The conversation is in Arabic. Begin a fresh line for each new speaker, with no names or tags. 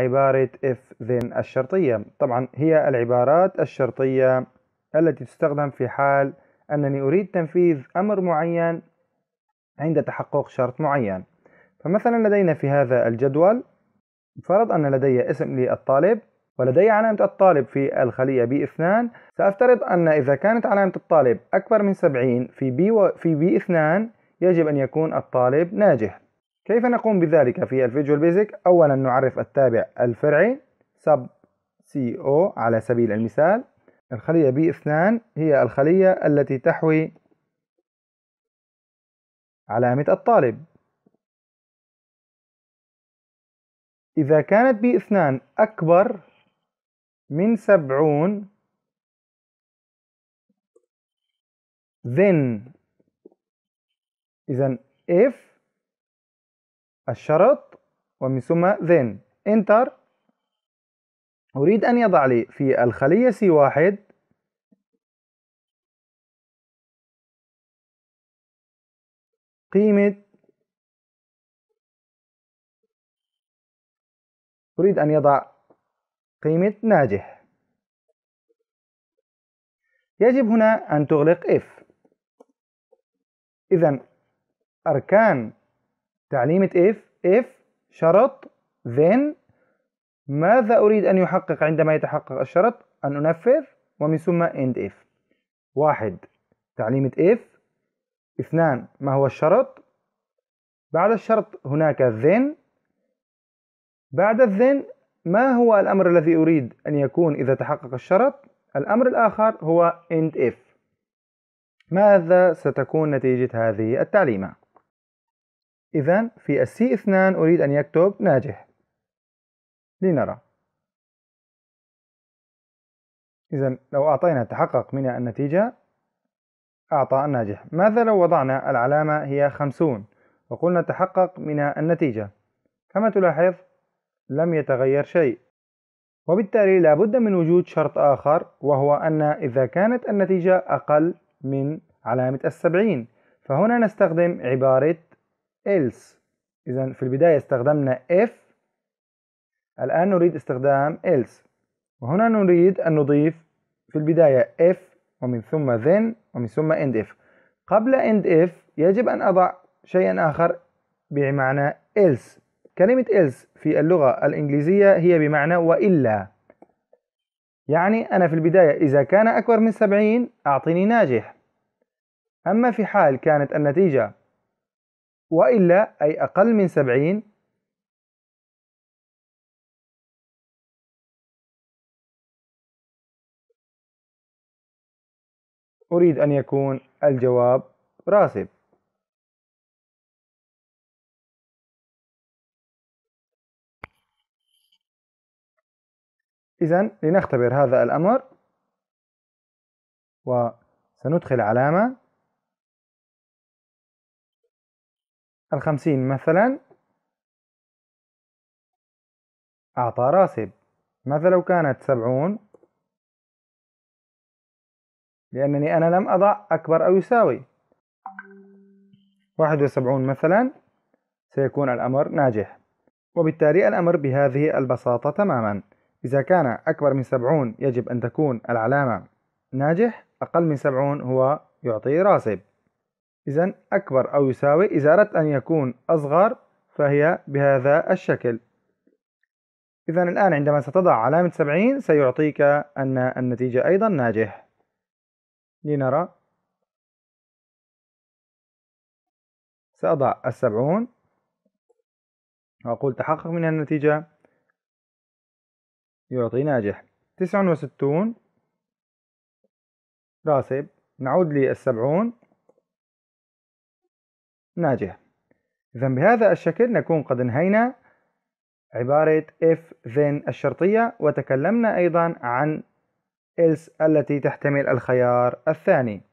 عبارة
if then الشرطية طبعا هي العبارات الشرطية التي تستخدم في حال أنني أريد تنفيذ أمر معين عند تحقق شرط معين فمثلا لدينا في هذا الجدول فرض أن لدي اسم للطالب ولدي علامة الطالب في الخلية B2 سأفترض أن إذا كانت علامة الطالب أكبر من 70 في B, في B2 يجب أن يكون الطالب ناجح كيف نقوم بذلك في الفيجوال بيزك؟ أولا نعرف التابع الفرعي سي او على سبيل المثال الخلية B2 هي الخلية التي تحوي علامة الطالب
إذا كانت B2 أكبر من سبعون
then إذا if الشرط ومن ثم then enter أريد أن يضع لي في الخلية C1
قيمة أريد أن يضع قيمة ناجح يجب هنا
أن تغلق if إذا أركان تعليمة if if شرط then ماذا أريد أن يحقق عندما يتحقق الشرط أن أنفذ ومن ثم end if واحد تعليمة if اثنان ما هو الشرط بعد الشرط هناك then بعد then ما هو الأمر الذي أريد أن يكون إذا تحقق الشرط؟ الأمر الآخر هو end if ماذا ستكون نتيجة هذه التعليمة؟ إذا في السي اثنان أريد أن يكتب ناجح لنرى إذا لو أعطينا تحقق من النتيجة أعطى الناجح ماذا لو وضعنا العلامة هي خمسون وقلنا تحقق من النتيجة كما تلاحظ لم يتغير شيء وبالتالي لابد من وجود شرط آخر وهو أن إذا كانت النتيجة أقل من علامة السبعين فهنا نستخدم عبارة else إذا في البداية استخدمنا if الآن نريد استخدام else وهنا نريد أن نضيف في البداية if ومن ثم then ومن ثم end if قبل end if يجب أن أضع شيئا آخر بمعنى else كلمة else في اللغة الإنجليزية هي بمعنى وإلا يعني أنا في البداية إذا كان أكبر من سبعين أعطني ناجح أما في حال كانت النتيجة وإلا
أي أقل من سبعين أريد أن يكون الجواب راسب إذا لنختبر هذا الأمر وسندخل علامة الخمسين مثلا أعطى راسب
ماذا لو كانت سبعون لأنني أنا لم أضع أكبر أو يساوي واحد وسبعون مثلا سيكون الأمر ناجح وبالتالي الأمر بهذه البساطة تماما إذا كان أكبر من سبعون يجب أن تكون العلامة ناجح أقل من سبعون هو يعطي راسب إذا أكبر أو يساوي إذا أردت أن يكون أصغر فهي بهذا الشكل إذا الآن عندما ستضع علامة 70 سيعطيك أن النتيجة أيضا ناجح
لنرى سأضع السبعون وأقول تحقق من النتيجة يعطي ناجح تسع وستون راسب
نعود للسبعون ناجح إذا بهذا الشكل نكون قد انهينا عبارة if then الشرطية وتكلمنا أيضا عن else التي تحتمل الخيار
الثاني